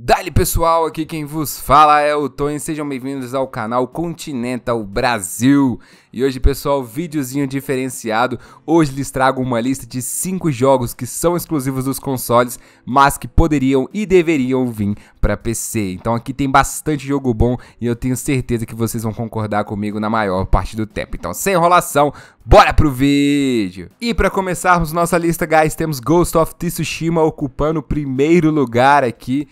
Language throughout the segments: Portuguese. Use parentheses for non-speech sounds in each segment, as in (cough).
Dali pessoal, aqui quem vos fala é o Tony, sejam bem-vindos ao canal Continental Brasil. E hoje pessoal, videozinho diferenciado, hoje lhes trago uma lista de 5 jogos que são exclusivos dos consoles, mas que poderiam e deveriam vir para PC. Então aqui tem bastante jogo bom e eu tenho certeza que vocês vão concordar comigo na maior parte do tempo. Então sem enrolação, bora pro vídeo! E para começarmos nossa lista, guys, temos Ghost of Tsushima ocupando o primeiro lugar aqui.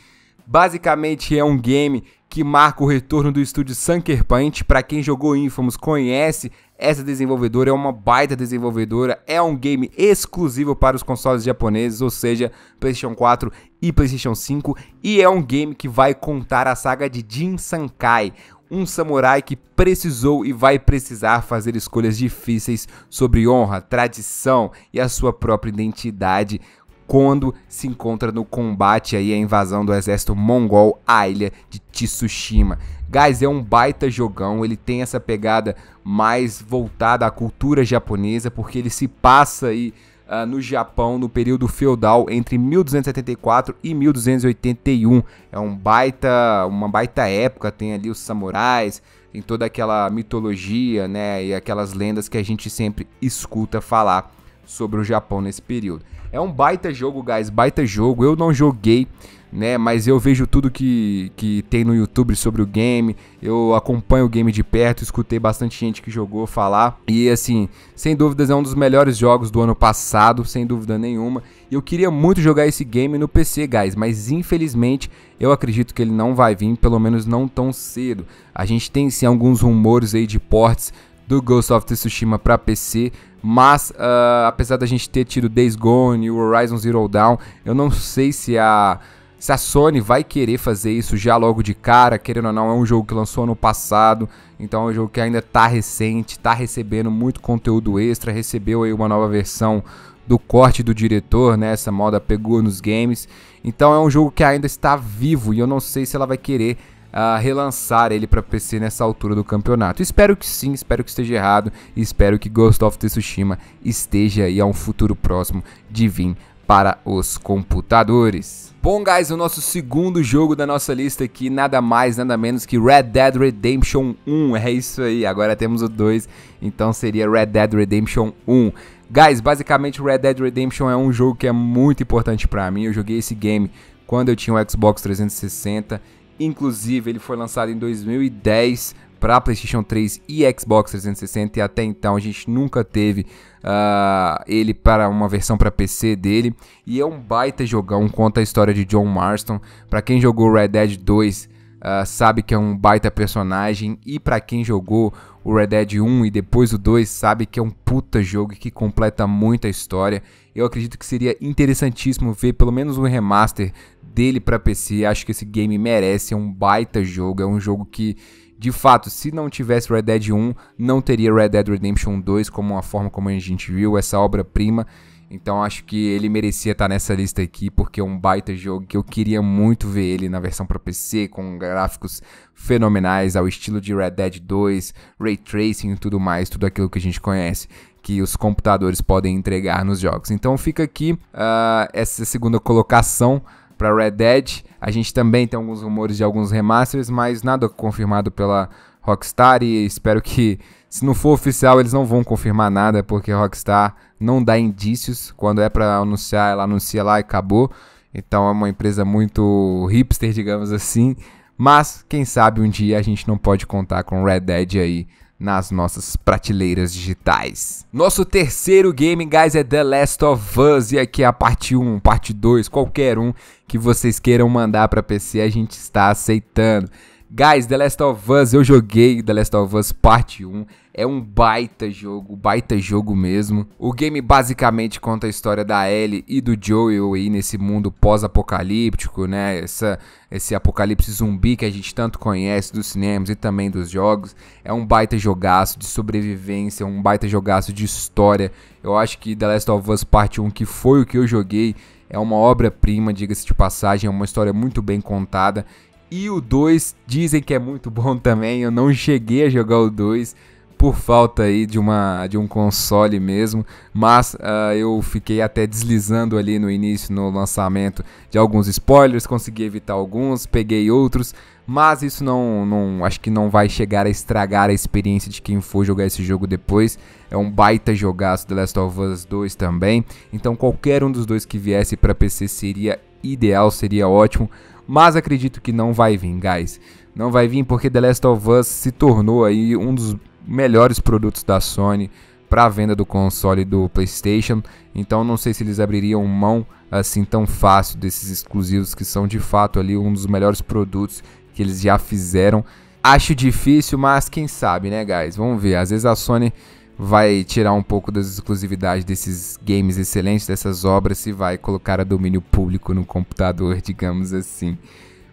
Basicamente é um game que marca o retorno do estúdio Sunker Punch. Para quem jogou Infamous conhece essa desenvolvedora, é uma baita desenvolvedora, é um game exclusivo para os consoles japoneses, ou seja, PlayStation 4 e PlayStation 5, e é um game que vai contar a saga de Jin Sankai, um samurai que precisou e vai precisar fazer escolhas difíceis sobre honra, tradição e a sua própria identidade quando se encontra no combate aí a invasão do exército mongol à ilha de Tsushima. Guys, é um baita jogão, ele tem essa pegada mais voltada à cultura japonesa, porque ele se passa aí Uh, no Japão no período feudal entre 1274 e 1281. É um baita, uma baita época, tem ali os samurais, tem toda aquela mitologia, né, e aquelas lendas que a gente sempre escuta falar sobre o Japão nesse período. É um baita jogo, guys, baita jogo. Eu não joguei, né? Mas eu vejo tudo que, que tem no YouTube sobre o game. Eu acompanho o game de perto, escutei bastante gente que jogou falar. E assim, sem dúvidas é um dos melhores jogos do ano passado, sem dúvida nenhuma. E eu queria muito jogar esse game no PC, guys, mas infelizmente eu acredito que ele não vai vir, pelo menos não tão cedo. A gente tem sim alguns rumores aí de portes do Ghost of Tsushima para PC, mas uh, apesar da gente ter tido Days Gone e Horizon Zero Dawn, eu não sei se a se a Sony vai querer fazer isso já logo de cara, querendo ou não, é um jogo que lançou ano passado, então é um jogo que ainda está recente, está recebendo muito conteúdo extra, recebeu aí uma nova versão do corte do diretor, né? Essa moda pegou nos games. Então é um jogo que ainda está vivo e eu não sei se ela vai querer a relançar ele para PC nessa altura do campeonato. Espero que sim, espero que esteja errado e espero que Ghost of Tsushima esteja aí a um futuro próximo de vir para os computadores. Bom, guys, o nosso segundo jogo da nossa lista aqui, nada mais, nada menos que Red Dead Redemption 1. É isso aí, agora temos o 2, então seria Red Dead Redemption 1. Guys, basicamente Red Dead Redemption é um jogo que é muito importante para mim. Eu joguei esse game quando eu tinha o Xbox 360 Inclusive, ele foi lançado em 2010 para PlayStation 3 e Xbox 360 e até então a gente nunca teve uh, ele para uma versão para PC dele e é um baita jogão conta a história de John Marston para quem jogou Red Dead 2 uh, ah, sabe que é um baita personagem e para quem jogou o Red Dead 1 e depois o 2 sabe que é um puta jogo que completa muita história. Eu acredito que seria interessantíssimo ver pelo menos um remaster dele para PC. Acho que esse game merece, é um baita jogo, é um jogo que de fato, se não tivesse Red Dead 1, não teria Red Dead Redemption 2 como uma forma como a gente viu essa obra-prima. Então acho que ele merecia estar nessa lista aqui, porque é um baita jogo que eu queria muito ver ele na versão para PC, com gráficos fenomenais, ao estilo de Red Dead 2, ray tracing e tudo mais, tudo aquilo que a gente conhece que os computadores podem entregar nos jogos. Então fica aqui uh, essa segunda colocação para Red Dead. A gente também tem alguns rumores de alguns remasters, mas nada confirmado pela Rockstar e espero que se não for oficial, eles não vão confirmar nada, porque Rockstar não dá indícios. Quando é para anunciar, ela anuncia lá e acabou. Então é uma empresa muito hipster, digamos assim. Mas quem sabe um dia a gente não pode contar com Red Dead aí nas nossas prateleiras digitais. Nosso terceiro game, guys, é The Last of Us e aqui é a parte 1, parte 2, qualquer um que vocês queiram mandar para PC, a gente está aceitando. Guys, The Last of Us, eu joguei The Last of Us Parte 1. É um baita jogo, baita jogo mesmo. O game basicamente conta a história da Ellie e do Joel aí nesse mundo pós-apocalíptico, né? Essa, esse apocalipse zumbi que a gente tanto conhece dos cinemas e também dos jogos. É um baita jogaço de sobrevivência, um baita jogaço de história. Eu acho que The Last of Us Parte 1, que foi o que eu joguei, é uma obra-prima, diga-se de passagem, é uma história muito bem contada e o 2 dizem que é muito bom também. Eu não cheguei a jogar o 2 por falta aí de, uma, de um console mesmo, mas uh, eu fiquei até deslizando ali no início, no lançamento, de alguns spoilers, consegui evitar alguns, peguei outros, mas isso não, não acho que não vai chegar a estragar a experiência de quem for jogar esse jogo depois. É um baita jogaço The Last of Us 2 também, então qualquer um dos dois que viesse para PC seria ideal, seria ótimo, mas acredito que não vai vir, guys. Não vai vir porque The Last of Us se tornou aí um dos melhores produtos da Sony para a venda do console do PlayStation. Então não sei se eles abririam mão assim tão fácil desses exclusivos que são de fato ali um dos melhores produtos que eles já fizeram. Acho difícil, mas quem sabe, né, guys? Vamos ver. Às vezes a Sony vai tirar um pouco das exclusividades desses games excelentes, dessas obras, e vai colocar a domínio público no computador, (laughs) digamos assim.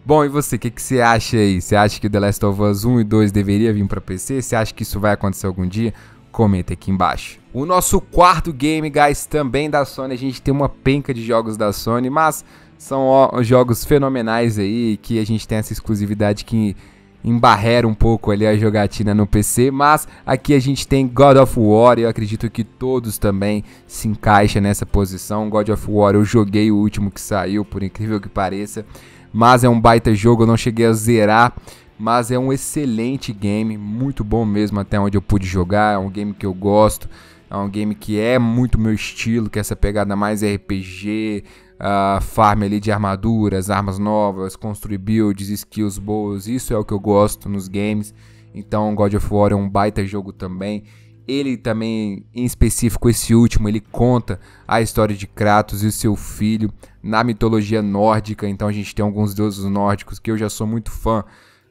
Bom, e você, o que, que você acha aí? Você acha que The Last of Us 1 e 2 deveria vir para PC? Você acha que isso vai acontecer algum dia? Comenta aqui embaixo. O nosso quarto game, guys, também da Sony. A gente tem uma penca de jogos da Sony, mas são jogos fenomenais aí que a gente tem essa exclusividade que embarrera um pouco ali a jogatina no PC, mas aqui a gente tem God of War, eu acredito que todos também se encaixam nessa posição. God of War eu joguei o último que saiu, por incrível que pareça, mas é um baita jogo, eu não cheguei a zerar, mas é um excelente game, muito bom mesmo até onde eu pude jogar, é um game que eu gosto. É um game que é muito meu estilo, que é essa pegada mais RPG, uh, farm ali de armaduras, armas novas, construir builds, skills boas. Isso é o que eu gosto nos games. Então, God of War é um baita jogo também. Ele também, em específico, esse último, ele conta a história de Kratos e seu filho na mitologia nórdica. Então, a gente tem alguns deuses nórdicos que eu já sou muito fã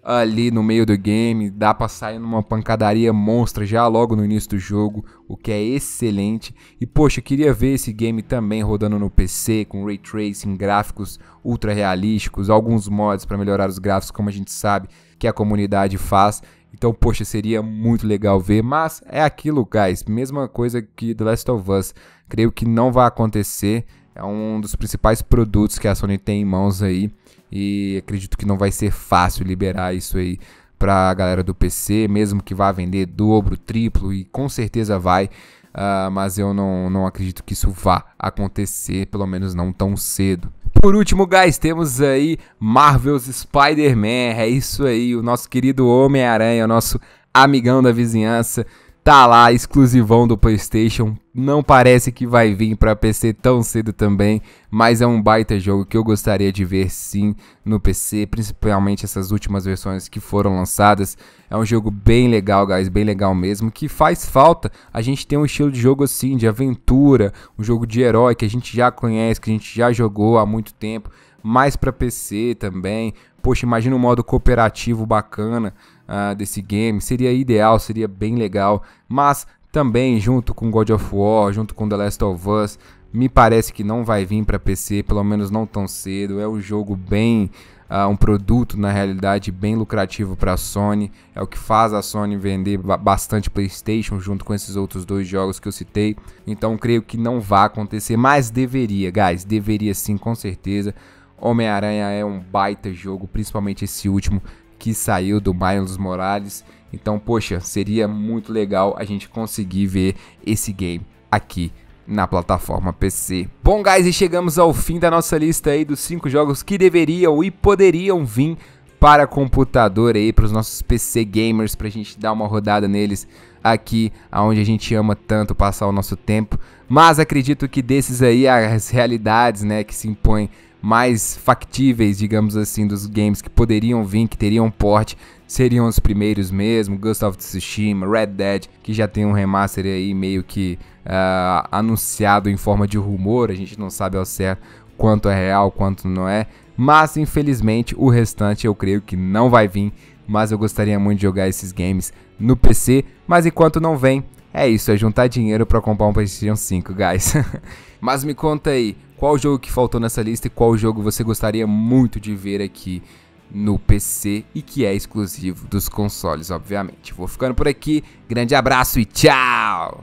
ali no meio do game, dá para sair numa pancadaria monstra já logo no início do jogo, o que é excelente. E poxa, queria ver esse game também rodando no PC com ray tracing, gráficos ultra realísticos, alguns mods para melhorar os gráficos, como a gente sabe que a comunidade faz. Então, poxa, seria muito legal ver, mas é aquilo, guys, mesma coisa que The Last of Us. Creio que não vai acontecer. É um dos principais produtos que a Sony tem em mãos aí. E acredito que não vai ser fácil liberar isso aí para a galera do PC, mesmo que vá vender dobro, triplo, e com certeza vai. Uh, mas eu não, não acredito que isso vá acontecer, pelo menos não tão cedo. Por último, guys, temos aí Marvel's Spider-Man. É isso aí, o nosso querido Homem-Aranha, o nosso amigão da vizinhança, tá lá, exclusivão do PlayStation. Não parece que vai vir para PC tão cedo também, mas é um baita jogo que eu gostaria de ver sim no PC, principalmente essas últimas versões que foram lançadas. É um jogo bem legal, guys, bem legal mesmo, que faz falta. A gente tem um estilo de jogo assim, de aventura, um jogo de herói que a gente já conhece, que a gente já jogou há muito tempo, mais para PC também. Poxa, imagina um modo cooperativo bacana uh, desse game. Seria ideal, seria bem legal, mas também junto com God of War, junto com The Last of Us, me parece que não vai vir para PC, pelo menos não tão cedo. É um jogo bem uh, um produto na realidade bem lucrativo para a Sony, é o que faz a Sony vender bastante PlayStation junto com esses outros dois jogos que eu citei. Então creio que não vai acontecer, mas deveria, guys, deveria sim, com certeza. Homem-Aranha é um baita jogo, principalmente esse último que saiu do Miles Morales. Então, poxa, seria muito legal a gente conseguir ver esse game aqui na plataforma PC. Bom, guys, e chegamos ao fim da nossa lista aí dos 5 jogos que deveriam e poderiam vir para computador aí, para os nossos PC gamers, para a gente dar uma rodada neles aqui, aonde a gente ama tanto passar o nosso tempo. Mas acredito que desses aí, as realidades né, que se impõem mais factíveis, digamos assim, dos games que poderiam vir, que teriam porte, seriam os primeiros mesmo, Ghost of Tsushima, Red Dead, que já tem um remaster aí meio que uh, anunciado em forma de rumor, a gente não sabe ao certo quanto é real, quanto não é, mas infelizmente o restante eu creio que não vai vir, mas eu gostaria muito de jogar esses games no PC, mas enquanto não vem, é isso, é juntar dinheiro para comprar um PlayStation 5, guys. (laughs) Mas me conta aí, qual jogo que faltou nessa lista e qual jogo você gostaria muito de ver aqui no PC e que é exclusivo dos consoles, obviamente. Vou ficando por aqui. Grande abraço e tchau!